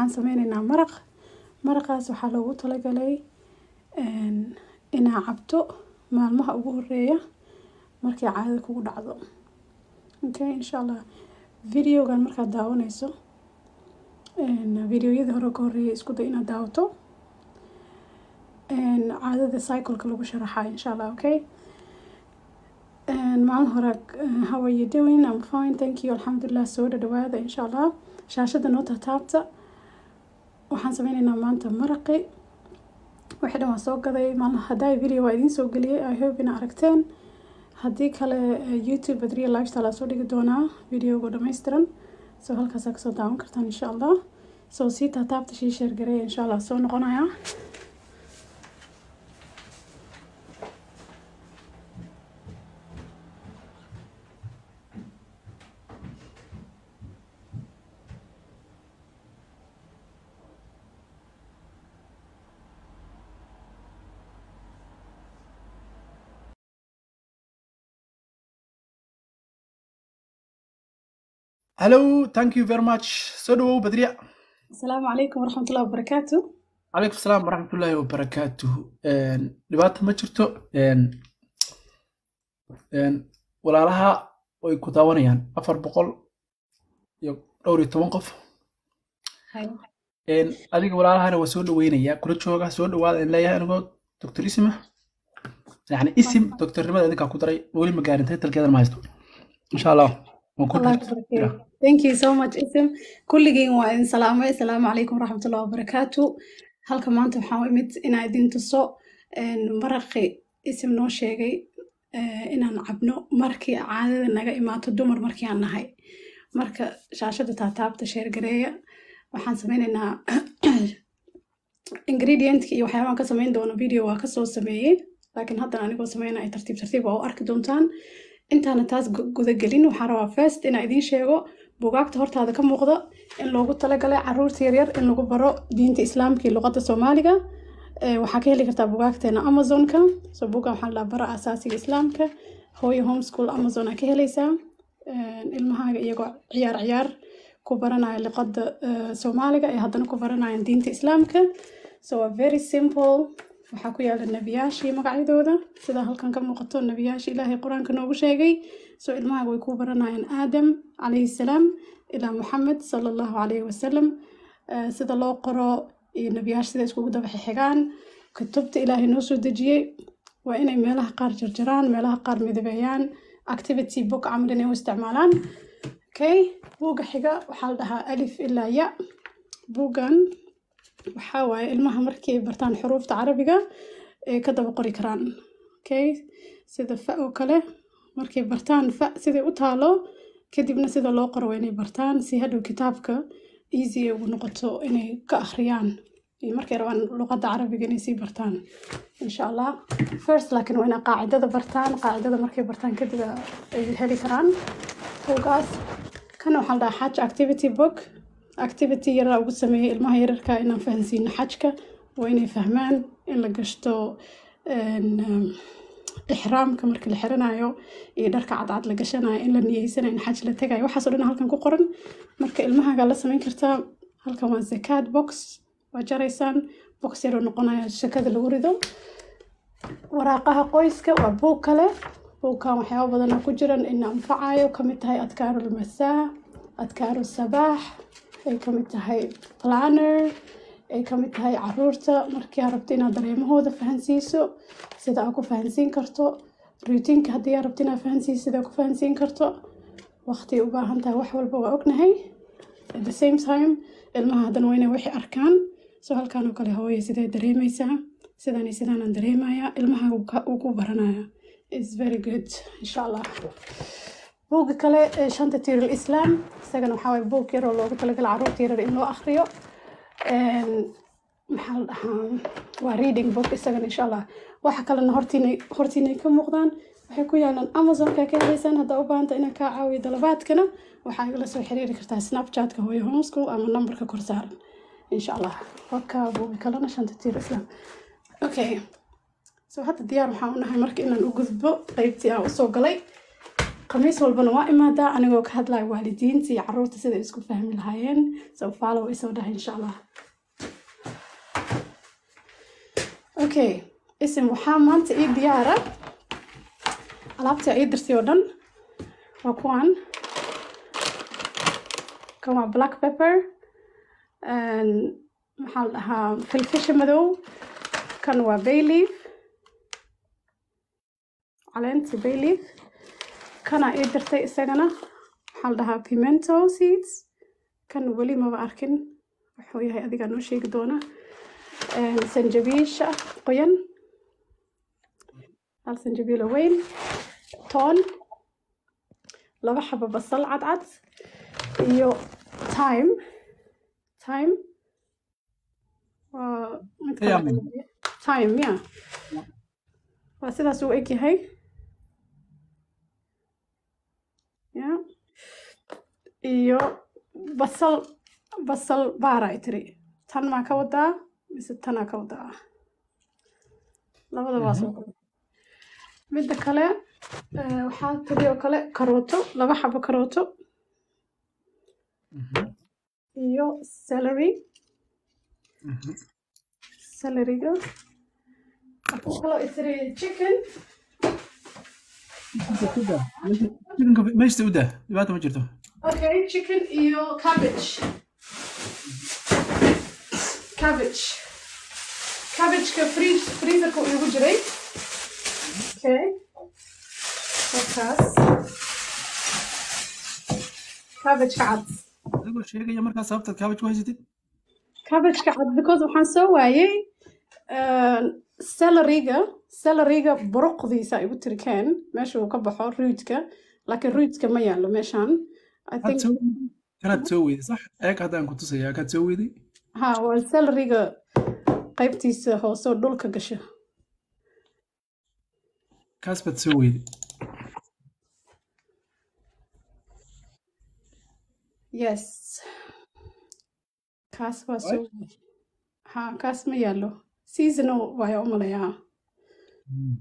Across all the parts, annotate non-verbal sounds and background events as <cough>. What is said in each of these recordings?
waxaan sameyneynaa maraq maraqaas waxaa loogu talagalay inaa cabto maalmaha ugu horeeya markay caadada kugu dhacdo okay insha allah videogan markaad daawaneyso videoyadii hore ka horeeyay isku day inaad daawato caadada cycleka lagu sharaxaa insha allah okay maalin hore eh, how are you doing i'm fine thank you alxamdulilah soo dhadhawaada insha allah shaashada noo tataabta waxaan sameyneynaa maanta maraqi wixii dhan waan soo gaday maal hadaa video waa idiin soo geliyay i hope aragteen haddii kale eh, youtube adriya lifestyle aa soo dhigi doonaa videoga dhammaystiran soo halkaasaa kasoo daawan kartaan insha allah soo sii taataabta shii sheergareeya insha allah soo noqonayaa hello thank you very much soo badriya asalaamu calaykum waraxmatullahi wabarakaatu calaykum salaam waraxmatullaahi wabarakaatuhu ehm, dhibaato ma jirto ehm, ehm, walaalaha way ku daawanayaan afar boqol iyo dhowr iyo toban qof adiga walaalahana waa soo dhaweynayaa kula jooga soo dhawaada in leeyahay anigoo doctor isima ah. yani isim doctornimada idinkaa ku daray weli ma gaarin titalkeedana ma haysto insha allah thank you so much ism kulligiin waa idin salaamay asalaamu calaykum waraxmatullahi wabarakaatu halka maanta waxaan u imid inaa idin tuso maraqi ism noo sheegay inaan cabno markii caadada naga imaato dumar markii aan nahay marka shaashada taataabta sheergareeya waxaan sameynaynaa <clears throat> ingredientka iyo waxyaabahan ka sameyn doono video waa kasoo sameeyey laakiin haddan anigoo sameynaya tartiib tartiib waa u arki doontaan intaana taas gudagelin waxaa rabaa first inaa idiin sheego bugaagta hortaada ka muuqda in loogu talagalay caruurta yaryar in lagu baro diinta islaamka iyo luqada soomaaliga eh, waxaa ka heli kartaa bugaagteena amazonka so buga waxaa ladhaha bara asaasiga islaamka hooyo homeschool amazon aa ka helaysaa eh, ilmahaaga iyagoo ciyaar ciyaar ku baranaya luqada eh, soomaaliga ee haddana ku baranayaan diinta islaamka so very simple waxaa ku yaala nebiyaashii magacyadooda sidaa halkan ka muuqato nebiyaashii ilaahay qur-aanka noogu sheegay soo ilmaha way kuu baranayaan aadam calayhi salaam ilaa maxamed sala allahu calayhi wasalam sida loo qoro iyo nebiyaasha sida iskugu daba xixigaan kutubta ilaahay noo soo dejiyey waa inay meelaha qaar jarjaraan meelaha qaar midabeeyaan activity book camal inay u isticmaalaan okay buugga xiga waxaa la dhahaa alif ilaa ya buuggan waxaa waaye ilmaha markay bartaan xuruufta carabiga ay ka daba qori karaan okay sida fa oo kale markay bartaan fa siday u taalo kadibna sida loo qoro waa inay bartaan si hadhow kitaabka easy ugu noqoto inay ka akhriyaan markay rabaan luqadda carabiga inay sii bartaan insha allah first laakiin waa inay qaacidada bartaan qaacidada markay bartaan kadib ay heli karaan howgaas kana waxaa la dhahaa xaj activity book activity yara ugu sameeyay ilmaha yararka inaan fahansiino xajka waa inay fahmaan in la gashto ixraamka marka la xiranayo iyo dharka cadcad la gashanayo in la niyeysanayo in xaj la tegayo waxaaso dhan halkan ku qoran marka ilmahaga la sameyn kartaa halkan waa zakaad box waa jaraysaan box yaroo noqonaya shakada lagu rido waraaqaha qoyska waa buug kale buugkan waxyaaba badana ku jiran in anfacayo kamid tahay adkaaru lmasaa adkaaru sabaax ay kamid tahay planner ay kamid tahay caruurta markii aa rabto inaad dareemahooda fahansiiso sida aa ku fahansiin karto rutinka haddii aa rabto inaad fahansiiso sida ku fahansiin karto waqti u baahan tahay wax walba waa ognahay at the same time ilmaha haddana waa inay waxay arkaan so halkaan kale hooye sidee dareemaysaa sidaani sidaanaan dareemaya ilmaha uu ku baranaya is very good insha allah buugga kale shanta tiirul islaam isagana waxaa waye buug yaroo loogu talagala carruurta yarar in loo akriyo maxaa la dhahaa waa reading book isagana insha allah waxa kalena hortiinay hortiinay ka muuqdaan waxay ku yaalaan amazonka ka helaysaan haddaa u baahanta inaan kaa caawiyo dalabaadkana waxaa igala soo xiriiri kartaa snapchatka hooyo homeschool ama nambarka kor saaran insha allah waka buugi kalena shanta tiir islaam okay so hadda diyaar waxaan u nahay marka inaan u gudbo qeybtii aan usoo galay khamiis walbana waa imaadaa anigoo ka hadlaya waalidiinta iyo caruurta siday isku fahmi lahaayeen so faalow isoo dhahay insha allah okay isim waxaa maanta ii diyaara alaabtii ii dirtay oo dhan waa kuwan kan waa black pepper maxaa la dhahaa filfisha madow kan waa bayleaf caleenta bayleaf كان إدرتي سجنا حلها بيمنتو سيدز كان ولي ما بأركن حوي هاي أذى كانوا شيء دونا سنجبيش قين السنجبيل وين تون لو حب بصل عد عد يو تايم تايم و تايم يا بس هذا سوء كي هاي iyo basal basal baaray tiri tan maa ka wadaa mise tanaa ka wadaa labadabaa mhm. midda kale waxaa tiri oo kale karooto laba xabo karooto mhm. iyo salary salariga mhm. waxaa kaloo itiri chicken Chicken cabbage. Meeshta u dah. Dhibaato ma Okay, chicken eel, cabbage. Cabbage. Cabbage-ka freeze freezerka igu jiray. Okay. Markaas. Cabbage cad. Adigoo sheegaya markaas sababtaad cabbage ku haysatid? Cabbage cad because waxaan soo salariga salariga boroqdiisa ay u tirkeen meesha uu ka baxo ruudka laakiin ruudka ma yaallo meeshan ha waa salariga qaybtiisa hooseo dhulka gasha yes kaas waa soo ha kaas ma yaallo seasonal waaya umalayaa hmm.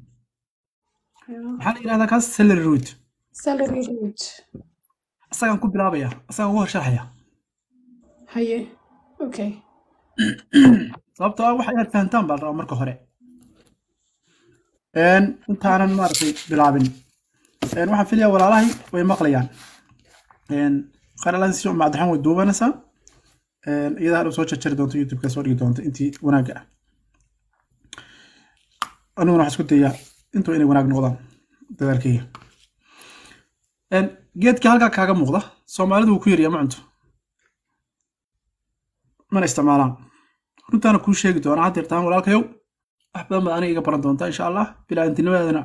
maxaa la yidhahdaa kaas salary root salary root isagaan ku bilaabaya isagaan ugu horsharxaya haye okay <clears throat> sababtoo ah waxa inaad fahantaan baa rabaa marka hore intaanan maaragtay bilaabin waxaan filayaa walaalahay way maqlayaan qaralan si umacdaxan way duubanaysaa iyadaa hadhow soo jarjari doonto youtube-ka soo dhigi doonto intii wanaagga ah aniguna waxaan isku dayaa intuu inay wanaag noqdaan dadaalkeyga geedka halkaa kaaga muuqda soomaalidu wuu ku yaryaha ma cunto mana isticmaalaan runtaana kuu sheegi doonaa haddeertaan walaalkayow wax badan baad aniga iga baran doontaa insha allah bilaadantinimadaadana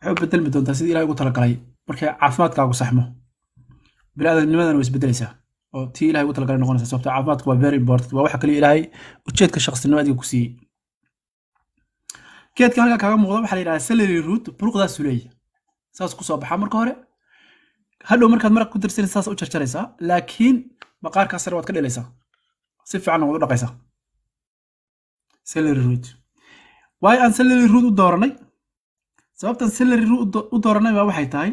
waxay u bedelmi doontaa sidii ilahay ugu talagalay markay caafimaadkaagu saxmo bilaadannimadana way isbedelaysaa oo tii ilahay ugu talagalay noqonaysaa sababto ah caafimaadku waa very important waa waxa kaliya ilaahay ujeedka shaqsinimadiga ku siiyey geedka halkaa kaaga muuqda waxa la yidhahda salary root buruqdaasu leeyahy saas kusoo baxaa marka hore hadhow markaad maraq ku darsanaysa saas u jarjaraysaa laakiin maqaarkaa sare waad ka dhelaysaa si fiicanna waad u dhaqaysaa salary root waayo aan salary root u dooranay sababtaan salary root u dooranay baa waxay tahay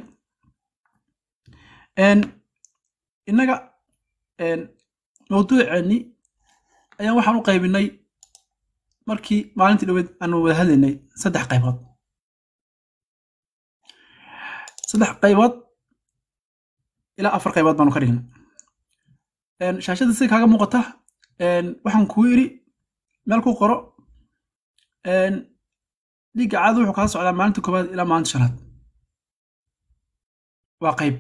n innaga mawduuceenni ayaan waxaan u qaybinay markii maalintii dhaweed aanu wada hadlaynay saddex qaybood saddex qaybood ilaa afar qaybood baanu ka dhignay shaashadda sida kaaga muuqata waxaan kuu yidhi meel ku qoro dhiigga caadu wuxuu kaa socdaa maalinta koowaad ilaa maalinta shanaad waa qayb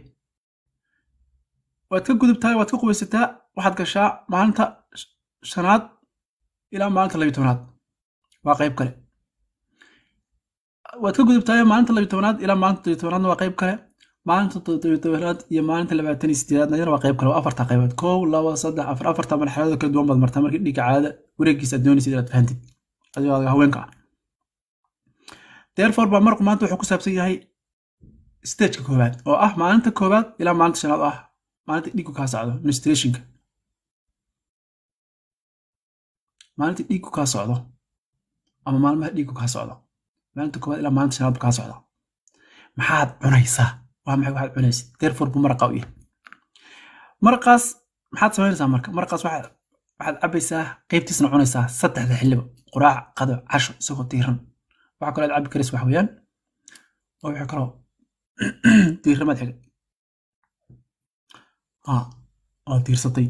waad ka gudubtaa waad ka qubaysataa waxaad gashaa maalinta shanaad ilaa maalinta labiyo tobnaad waa qayb kale waad ka gudubtaay maalinta labiy tobanaad ilaa maalinta todobiy tobanaadna waa qayb kale maalinta todobiy tobanaad iyo maalinta labaatan iyo sideedaadna yana waa qayb kale waa afarta qaybood kow labo saddex afar afarta marxaladoo kala duwan baad martaa markii dhiga wareegiisa aad doonaysid inaad fahantid adigoo haweenka ah therefore baa marku maanta wuxuu ku saabsan yahay stageka koowaad oo ah maalinta koowaad ilaa maalinta shanaad oo ah maalinta dhiigu kaa socdo menstrationka maalinta dhiigu kaa socdo ama maalmaha dhiigu kaa socda maalinta koowaad ilaa maalinta shanaad kaa socda maxaad cunaysaa waa maxay waxaad cunaysid therefore buu maraqa u yahay maraqaas maxaad samaynaysaa marka maraqaas waxaad waxaad cabbaysaa qaybtiisna cunaysaa saddexda xiliba quraac qado casho isagoo diiran waxa kaloo aad cabbi karaysa waxa weeyaan <clears throat> ah, oo wixii kaloo tiiramaad xigay oo tiirsatay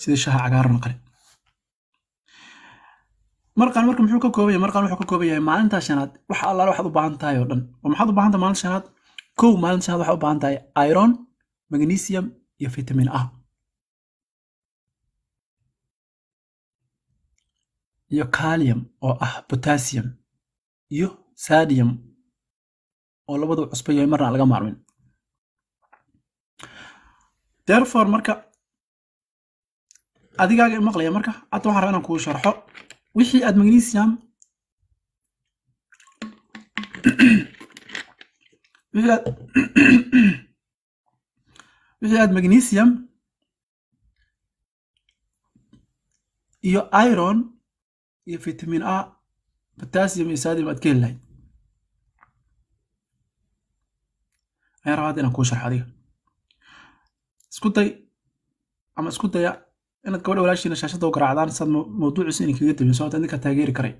sida shaha cagaaran oo kale markaan marka muxuu ka kooban yahay markaan wuxuu ka kooban yahay maalintaa shanaad waxa allaale waxaad u baahan tahay oo dhan oo maxaad u baahan tahay maalinta shanaad kow maalinta shanaad waxaad u baahan tahay iron magnesium iyo vitamin a iyo kalium oo ah potassium iyo sadium oo labadu cusba yahay marna aan laga maarmin therefore marka adigaaga maqlaya marka hadda waxaan rabaa inaan kuu sharxo wixii aad magnesium <clears throat> <clears throat> wixii aad magnesium iyo iron iyo vitamin a potassium iyo sadium aad ka heli lahayd ayaan rabaa hadda inaan kuu sharxo adiga isku day ama isku daya inaad gabadha walaashiina shaashadda u garaacdaan saad mawduuciisa idin kaga debin sababta idinka taageeri karay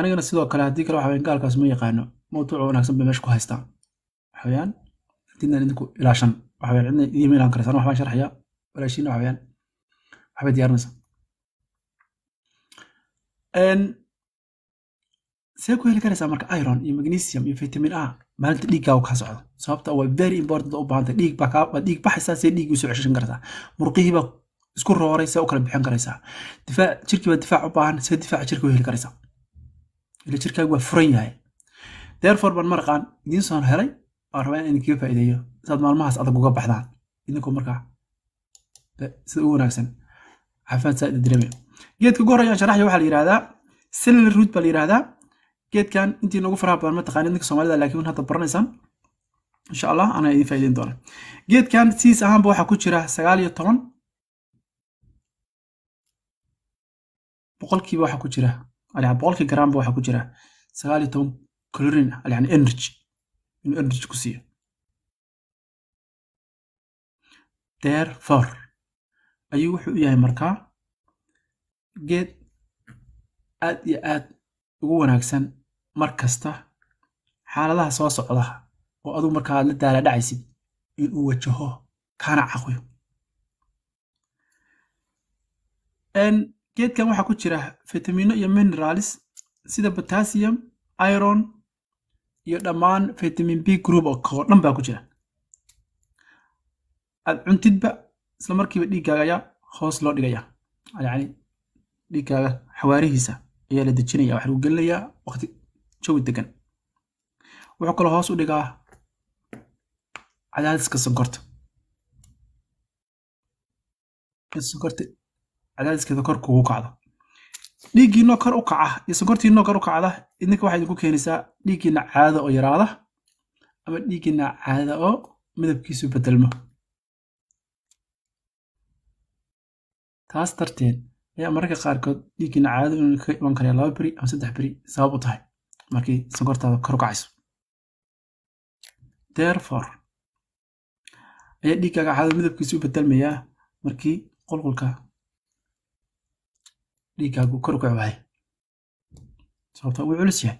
anigana sidoo kale haddii kale waxaween gaalkaas ma yaqaano mawduuc wanaagsan bay meesha ku haystaa waxaweyaan diidnaan idinku ilaashan waxaween cidna idiima ilaan karaysa anaa waxbaan sharxaya walaashiina waxaweyaan waxbay diyaarinaysaa see ku heli karaysaa marka iron iyo magnesium iyo vitamin a maalinta dhiiggaagu kaa socdo sababta waa very important u baahanta dhiig dhiig usoo ceshan kartaa murqihii isku rooray u kala bixin karaysaa difaac jirkii baa difaac u baahan see difaaca jirka u heli karaysaa ila jirkaagu waa furan yahay therefore baan maraqaan idiin helay waan rabaa in idinkaga faa'iideeyo saad maalmahaas adag uga baxdaan idinkoo markaa sida ugu wanaagsan xafaad saa'id dareemay geedka goor ayaan sharaxaya waxaa la yidhahdaa celery root baa la yidhahdaa geedkan intii noogu faraha badan ma taqaanid ninka soomaalida laakiin hadda baranaysaan insha allah ana idin faa'iideyn doona geedkan siis ahaanba waxaa ku jira sagaal iyo toban boqolkiiba waxaa ku jira boqolkii garaamba waxaa ku jira sagaal iyo toban calorin ah yani energy inuu energy ku siiyo therefore ayuu wuxuu u yahay markaa geed aad iyo aad ugu wanaagsan mar kasta xaaladaha soo socda oo aduu markaa la daala dhacaysid inuu wajaho kana caqyo geedkan waxaa ku jira vitamino iyo mineralis sida potassium iron iyo dhammaan vitamin b group oo dhan baa ku jira aad cuntidba isla markiiba dhiiggaaga ayaa hoos loo dhigaya yani dhiiggaaga xawaarihiisa ayaa la dejinaya waxaa lagu gelinayaa waqti jawi degan wuxuu kaloo hoos u dhigaa cadaadiska sonkorta sonkorta cadaadiskeeda kor kugu kacdo dhiiggiinoo kor u kaca iyo sonkortiinoo kor u kacda idinka waxay idinku keenaysaa dhiiggiina caada oo yaraada ama dhiiggiina caada oo midabkiisu bedelmo taas darteed ayaa mararka qaarkood dhiiggiina caada inuu ka iman karaa laba beri ama saddex beri sabab u tahay markii sonkortaada kor u kacayso derfor ayaa dhiiggaaga caadada midabkiisa u bedelmayaa markii qulqulka dhiiggaagu kor u kaci wahay sababta wuu culus yahay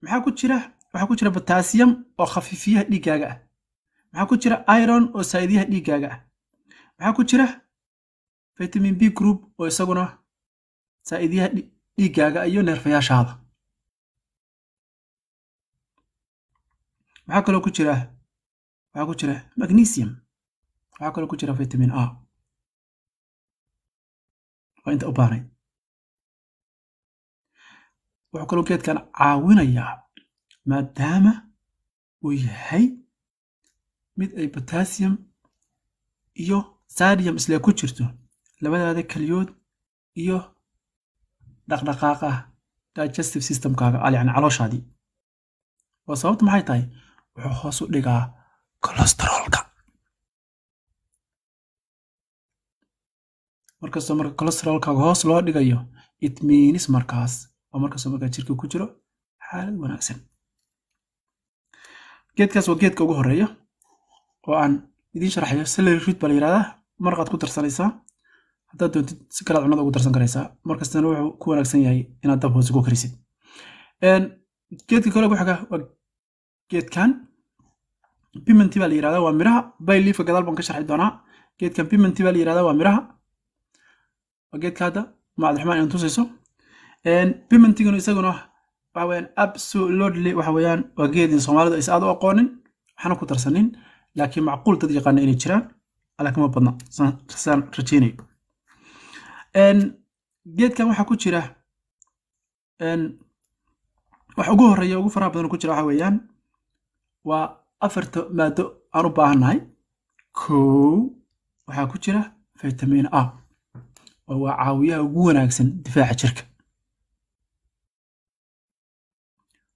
maxaa ku jira waxaa ku jira bataasiyam oo khafiifiyaha dhiiggaaga ah maxaa ku jira iron oo saa'idiyaha dhiiggaaga ah maxaa ku jira vitamin b group oo isaguna saa'idiyaha dhiiggaaga iyo neerfayaashaada waxaa kaloo ku jira waxaa ku jira magnesium waxaa kaloo ku jira vitamin a waa inta u baanay wuxuu kaloo geedkan caawinayaa maadaama uu yahay mid ay potassium iyo sadium islee ku jirto labadaada kaliyood iyo dhaqdhaqaaqah digestive systemkaaga alyacni calooshaadii oo sababta maxay tahay wuxuu hoos u dhigaa kolestaroolka markastoo marka colesterolkaaga hoos loo dhigayo itmiinis markaas oo markastoo markaa jirka ku jiro xaalad wanaagsan geedkaas waa geedka ugu horeeya oo aan idiin sharaxayo salary root baa la yihahdaa marqaad ku darsanaysaa haddaad doontid si kalead cunada ugu darsan karaysaa markastana wuxuu ku wanaagsan yahay inaad dab hoose ku karisid geedka kale waxga ah, waa geedkan pimenty baa la yirahdaa waa miraha bay liifka gadaal baan ka sharxi doonaa geedkan pimenty baa la yirahdaa waa miraha waa geedka hadda macabdiraxmaan inaan tusayso pimentyganu isaguna waxa weyaan absolutely waxa weyaan waa geedin soomaalidu aysa aad u aqoonin waxna ku darsanin laakiin macquul dad yaqaana inay jiraan laakiin badna saan rajeynayo geedkan waxaa ku jira wax ugu horeeya ugu faraha badan ku jira waxa weeyaan waa afarta maado aan u baahannahay kow waxaa ku jira vitamin a oo waa caawiyaha ugu wanaagsan difaaca jirka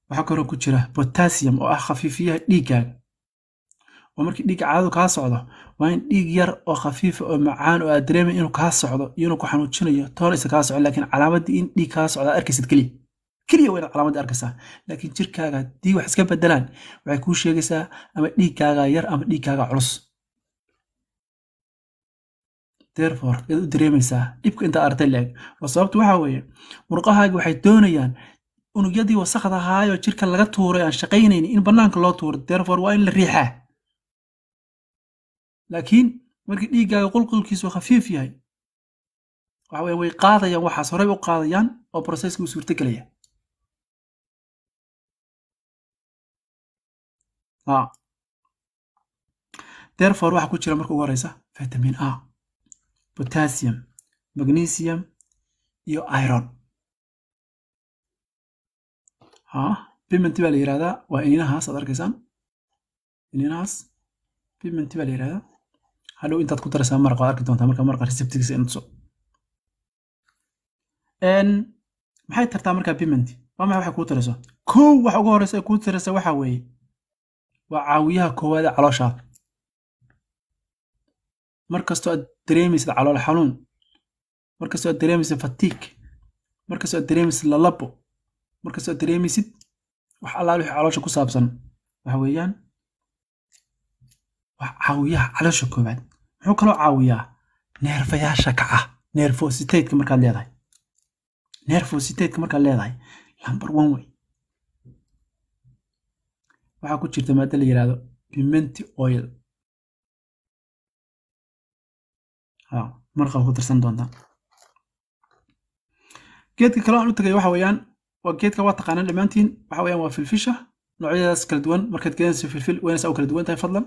waxaa kaloo ku jira botasium oo ah khafiifiyaha dhiiggaaga oo markii dhiig caadadu kaa socdo waa in dhiig yar oo khafiifa ah oo macaan oo aad dareemay inuu kaa socdo iyo inuu ku xanuujinayo toonaysa kaa socdo laakiin calaamadii in dhiig kaa socda arkaysid keliya keliya waa inaad calaamadii arkaysaa laakiin jirkaaga haddii wax iska bedelaan waxay kuu sheegaysaa ama dhiigkaaga yar ama dhiigkaaga culus derfor ayaad u dareemaysaa dhibka intaa artay leeg oo sababtu waxaa weeye murqahaagi waxay doonayaan unugyadii wasakd ahaayoo jirka laga tuuray aan shaqaynaynin in bannaanka loo tuuro derfor waa in la riixaa laakiin markii dhiiggaaga qulqulkiisu khafiif yahay waxa way qaadayaan waxaas horey u qaadayaan oo processka u suurto gelaya therefore waxaa ku jira marka ugu horeysa vitamin a potassium magnesium iyo iron a pimenty baa la yihahdaa waa ininahaas aad arkaysaan ininahaas pimenty baa la yihahdaa hadhow intaad ku daraysaa maraq waad arki doontaa marka maraqa reseptigiisa intuso maxay tartaa markaa payment waa maxay waxay kuu tarayso kow waxa ugu horreysa ay kuu taraysa waxa weeye waa caawiyaha koowaad ee calooshaada mar aad dareemaysid calool xanuun markastoo aad dareemaysid fatiig markastoo aad dareemaysid lalabo markastoo kastoo aad dareemaysid wax allaal wixii caloosha ku saabsan waxa weeyaan waa caawiyaha caloosha koowaad wuxuu kaloo caawiyaa neerfayaasha kaca ah, neerfositeedka markaad leedahay neerfositeedka markaad leedahay lambar one wey waxaa ku jirta maada la yirahdo pimenti oil marqaa ku darsan doontaa geedka kale aan u tagay waxa weeyaan waa geedka waa taqaanaan dhammaantiin waxa weeyaan waa filfisha noocyadaas kala duwan markaad gedanayso filfil weynaysaa u kala duwan tahay fadlan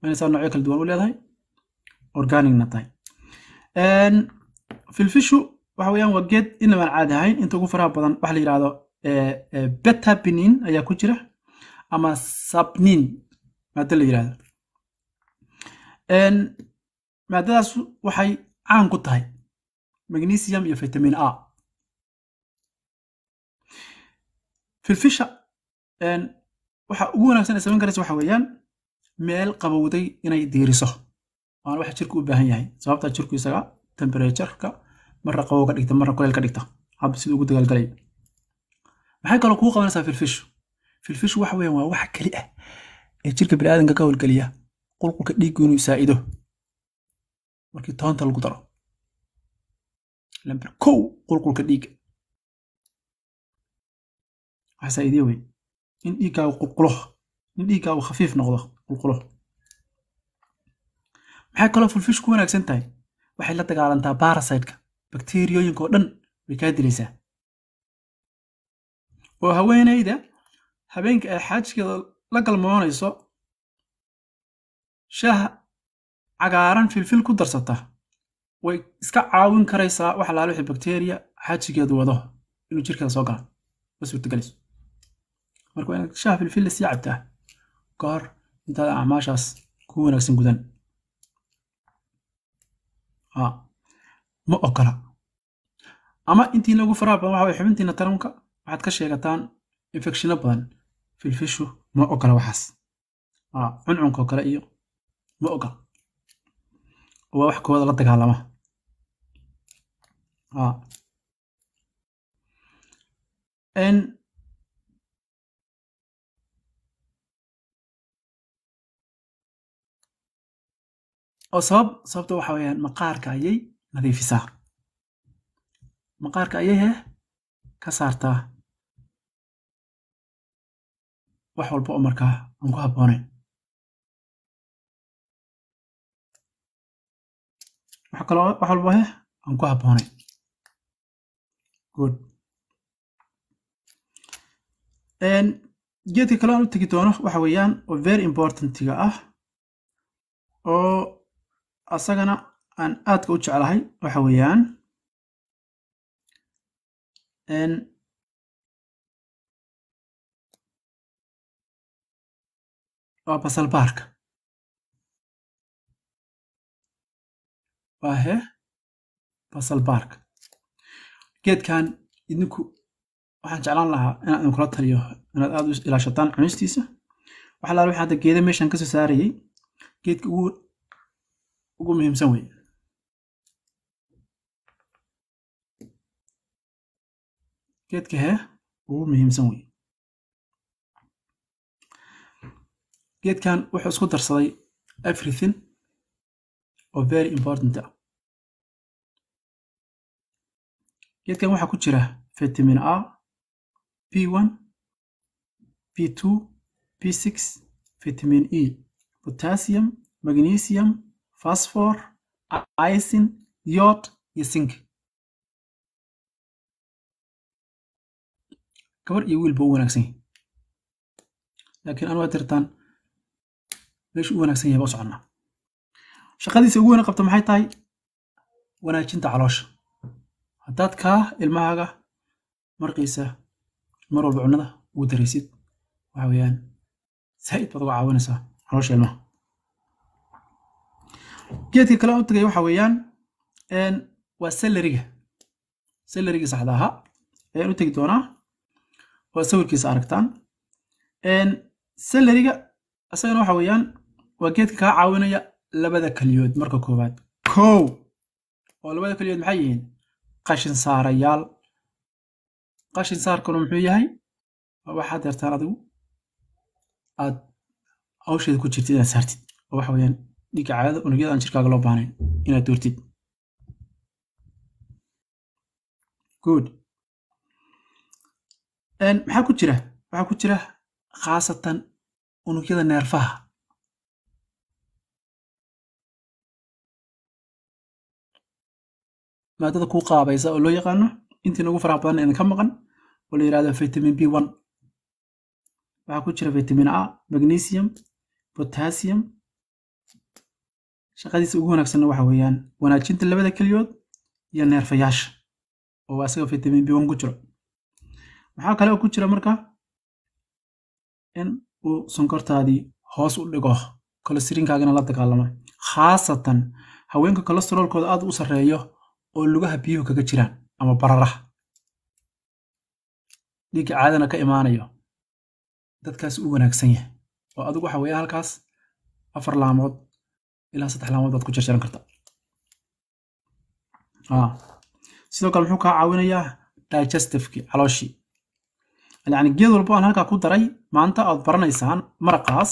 weynaysaa noocyo kala duwan u leedahay organicna tahay filfishu waxa weyaan waa geed in lamaan caadi ahayn inta ugu faraha badan waxa la yidhahdo eh, eh, betapinin ayaa ku jira ama sabnin maado la yirahdo maadadaas waxay caan ku tahay magnesium iyo vitamin a filfisha waxa ugu wanaagsan ay samayn karaysa waxa weeyaan meel qabowday inay diiriso waana waxa jirku u baahan yahay sababtaa jirku isaga temberejarka marra qabow ka dhigta marra kuleel ka dhigta hadba siduu ugu dagaalgalay maxay kaloo kuu qabanaysaa filfish filfish waxa weeyaan waa wax keli ah ee jirka biniaadanka ka howlgeliya qulqulka dhiiggu inuu saaido markii toonta lagu daro lambar kow qulqulka dhiigga waxaa saa'idiya wey in dhiiggaagu qulqulo in dhiiggaagu khafiif noqdo qulqulo maxay kaloo fulfish ku wanaagsan tahay waxay la dagaalantaa baarasaytka bakteriyooyinka dhan way kaa dilaysaa oo haweenayda habeenka ay xaajkeeda la galmoonayso shaah cagaaran filfil ku darsata way iska caawin karaysaa wax laala wixii bakteriya xaajigeedu wado inuu jirkeeda soo gala ma suurtagelayso marka waa inaad shaah filfil la sii cabtaa ka intaada acmaashaas ku wanaagsan gudan Ah, ma ogola ama intii lagu faraha badan waxa way xubintiina taranka waxaad ka sheegataan infekshino badan filfishu ma ogola waxaas ah, cuncunkoo kale iyo ma ogola waa wax kooda la dagaalama ah. oo sabab sababta waxa weyaan maqaarka ayay nadiifisaa maqaarka ayay heh ka saartaa wax walba oo markaa aan ku habboonayn wax kaloo wax walba heh aan ku habboonayn good geedka kale aan u tegi doono waxa weeyaan oo very importantiga ah oo asagana aan aadka u jeclahay waxa weeyaan waa basal baarka waahe basal baarka geedkan idinku waxaan jeclaan lahaa inaan idinkula taliyo inaad aad u ilaashataan cunistiisa waxa laala waxaa hadda geeda meeshan kasoo saarayay geedka ugu ugu muhiimsan wey geedka he ugu muhiimsan wey geedkan wuxuu isku darsaday everything oo very important ah geedkan waxaa ku jira vitamin a b one b two b six vitamin e potassium magnesium Phosphor, Eisen, Jod iyo sink gabar iyo wiil ba u wanaagsan yahy laakiin anu waad tirtaan meeshu u wanaagsan yahay ba u soconnaa shaqadiisa ugu weyna qabto maxay tahay wanaajinta caloosha haddaad kaa ilmahaaga markiisa mar walba cunnada ugu daraysid waxa weeyaan zaa'id baad uga caawinaysaa caloosha ilmaha geedka kale u tagay waxa weeyaan waa selariga salariga saxda ahaa ayaan u tegi doonaa waa sawirkiisa aragtaan salariga isagana waxa weeyaan waa geedka kaa caawinaya labada keliyood marka koowaad kow oo labada keliyood maxay yihiin qashin saarayaal qashin saarkanu muxuu yahay waxaad deertaan adigu aad hawsheeda ku jirtid inaad saartid oo waxa weeyaan dhigacaada unugyada aan jirkaaga loo baahnayn inaad duurtid good maxaa ku jira waxaa ku jira khaasatan unugyada neerfaha maadada ku qaabaysa oo loo yaqaano intiina ugu faraha badan an ka maqan oo la yirahdo vitamin b one waxaa ku jira vitamin a magnesium potassium shaqadiisa ugu wanaagsanna waxa weeyaan wanaajinta labada keliyood iyo neerfayaasha oo asaga vitamin b1 ku jiro waxaa kale oo ku jira marka in uu sonkortaadii hoos u dhigo kolostariinkaagana la dagaalamo khaasatan haweenka kolestarolkooda aad u sarreeyo oo lugaha biyuhu kaga jiraan ama bararaha dhiigga caadana ka imaanayo dadkaas u wanaagsan yahay oo adugu waxa weeya halkaas afar laamood ilaa saddex laamood baad ku jarjaran kartaa sidoo kale muxuu kaa caawinayaa digestifki calooshii yacni geed walba aan halkaa ku daray maanta aad baranaysaan maraqaas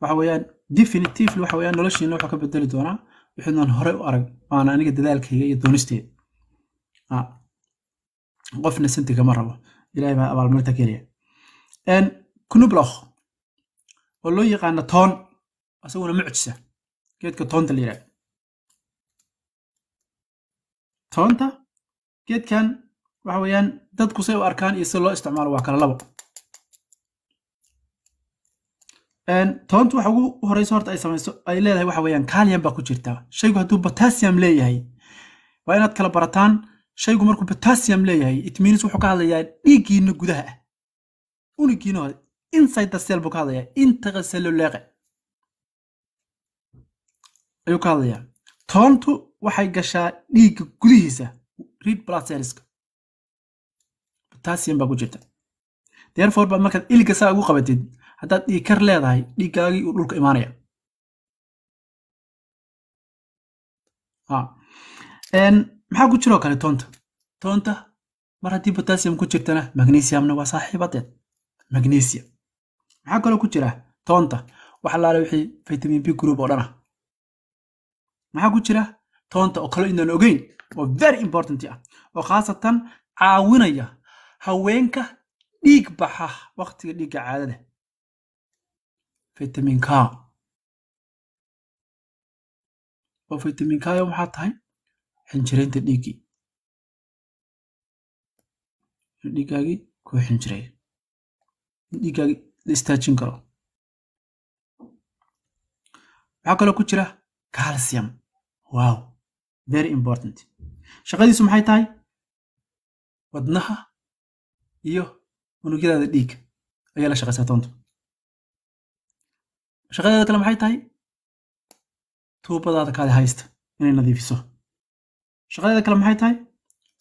waxa weeyaan definitively waxa weeyaan noloshiina wuxuu ka bedeli doonaa wuxuunan hore u arag maana aniga dadaalkayga iyo doonisteeda qofna santiga ma rabo ilaahay baa abaalmarinta keenaya knubloch oo loo yaqaana toon asaguna mucjisa geedka toonta la yidhahdo toonta geedkan waxa weeyaan dadku say u arkaan iyo si loo isticmaalo waa kala labo toontu waxa ugu horeyso horta ay samayso ay leedahay waxa weeyaan kaaliyan baa ku jirtaa shaygu hadduu potassium leeyahay waa inaad kala barataan shaygu markuu potassium leeyahay itminis wuxuu ka hadlayaa dhiiggiina gudaha ah unigiina hore inside the ka hadlayaa intracelluleqa ayuu ka hadlayaa toontu waxay gashaa dhiigga gudihiisa red bloodcellska potassium baa ku jirta therefore baa markaad iligga saa ugu qabatid haddaad dhiig kar leedahay dhiiggaagii uu dhulka imaanaya ah. maxaa ku jiroo kale toonta toonta mar haddii potassium ku jirtana magnesiumna waa saaxiibadeed magnesium maxaa kaloo ku jira toonta wax allaale wixii vitamin b group oo dhan ah maxaa ku jira toonta oo kale inaan ogeyn oo very important ah oo khaasatan caawinaya haweenka dhiig baxa waqtiga dhiigga caadada vitamin ka oo vitamin kaa waxaa tahay xinjireynta dhiiggii in dhiiggaagii kuu xinjireeyo in dhiiggaagii la istaajin karo waxaa kaloo ku jira calcium wow very important shaqadiisu maxay tahay wadnaha iyo unugyadaada dhiig ayaa la shaqaysaa toonta shaqadaada kale maxay tahay tuubadaada kaada haysta inay nadiifiso shaqadeeda kale maxay tahay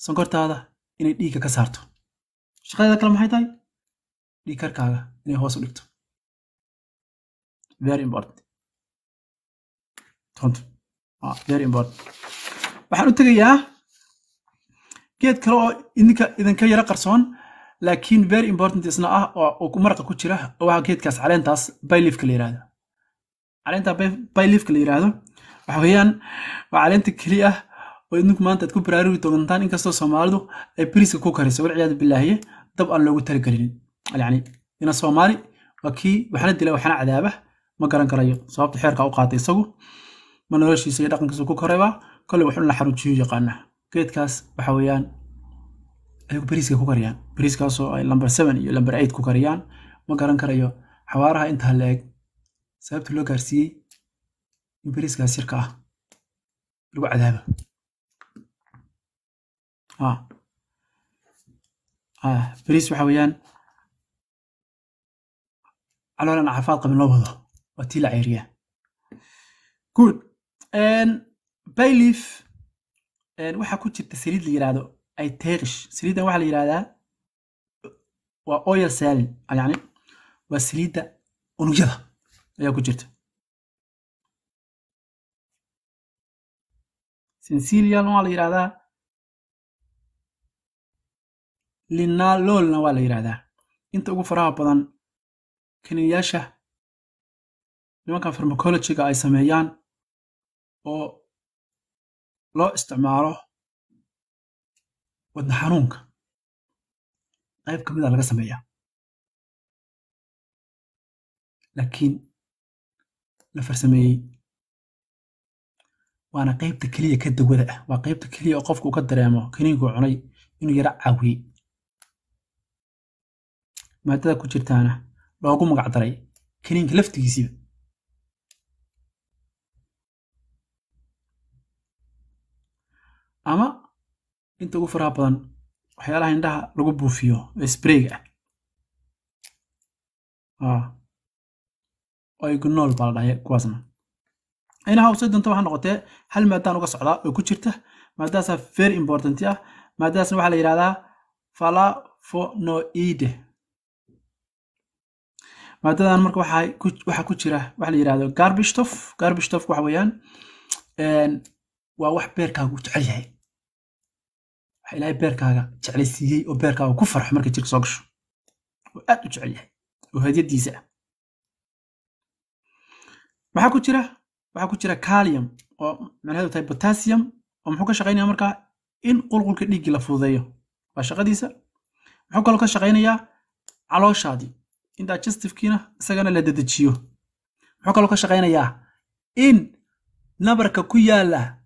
sankortaada inay dhiigga ka saarto shaqadaada kale maxay tahay dhiigkarkaaga inay hoos u dhigto very important toonta Ah, waxaan u tegayaa geed kale oo idinka idinka yaro qarsoon laakiin very important isna ah oo maraqa ku jira waa ah geedkaas caleentaas bylifka la yirahdo caleenta bylifka la yirahdo waxa weeyaan waa caleenta keliya ah oo idinku maanta aad ku baraarugi doontaan inkastoo soomaalidu ay briiska ku karayso walciyaadu bilaahiye dab aan loogu talagelin yacni ina soomaali waa kii waxaana dila waxna cadaaba ma garan karayo sababta xeerka u qaatay isagu ma noloshiisa iyo dhaqankiisa ku korayba kole wuxuuna xarujiyo yaqaanaa geedkaas waxa weeyaan ay bariiska ku kariyaan bariiskaasoo ay lamber seven iyo lamber eight ku kariyaan ma garan karayo xawaaraha intaa la eg sababta loo gaarsiiyey in bariiskaas yarka ah lagu cadaaba ah. ah, bariis waxa weeyaan caloolan cafaad qabin loo wado waa tii la baylief waxaa ku jirta saliid la yirahdo itarish saliidan waxaa la yirahdaa waa oil sali yani waa saliidda unugyada ayaa ku jirta sincilian waa la yirahdaa linaloolna waa la yirahdaa inta ugu faraha badan kaniyayaasha nimankan farmacologiga ay sameeyaan oo loo isticmaalo wadna xanuunka qayb ka mida ah laga sameeya laakiin la farsameeyey waana qaybta keliya ka dawada ah waa qaybta keliya oo qofku ka dareemo kiniinkuu cunay inuu yara caawiyey maadada ku jirtaana loogu magacdaray kiniinka laftigiisiiba ama inta ugu faraha badan waxyaalaha indhaha lagu buufiyo ee sbreyga ah, ah baa la dhahay kuwaasna inaha usii doonto waxaa noqotee hal maadaan uga socdaa oo ku jirta maadaasa very important ah maadaasna waxaa la yidhahdaa falafonoide maadadan marka waxaa ku jira waxa la yidhahdo garbishtof garbishtof waxa weeyaan waa wax beerkaagu jecel yahay waa ilaahay beerkaaga jeclaysiiyey oo beerkaaga ku farxo markay jirka soo gasho oo aad u jecel yahay oo hadiyadiisa ah waxaa ku jira waxaa ku jira calium oo macnaheedu tahay potassium oo muxuu ka shaqaynayaa markaa in qulqulka dhiiggii la fududeeyo waa shaqadiisa muxuu kaloo ka shaqaynayaa calooshaadii in digestifkiina isagana la dedejiyo muxuu kaloo ka shaqaynayaa in nabarka ku yaalla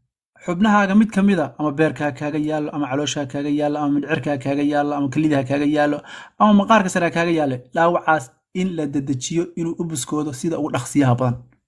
xubnahaaga mid ka mid a ah, ama beerka kaaga yaallo ama caloosha kaaga yaallo ama mindhcirka kaaga yaallo ama kelida ha kaaga yaallo ama maqaarka sare ha kaaga yaallo dhaawacaas in la dedejiyo inuu u buskoodo sida ugu dhaqsiyaha badan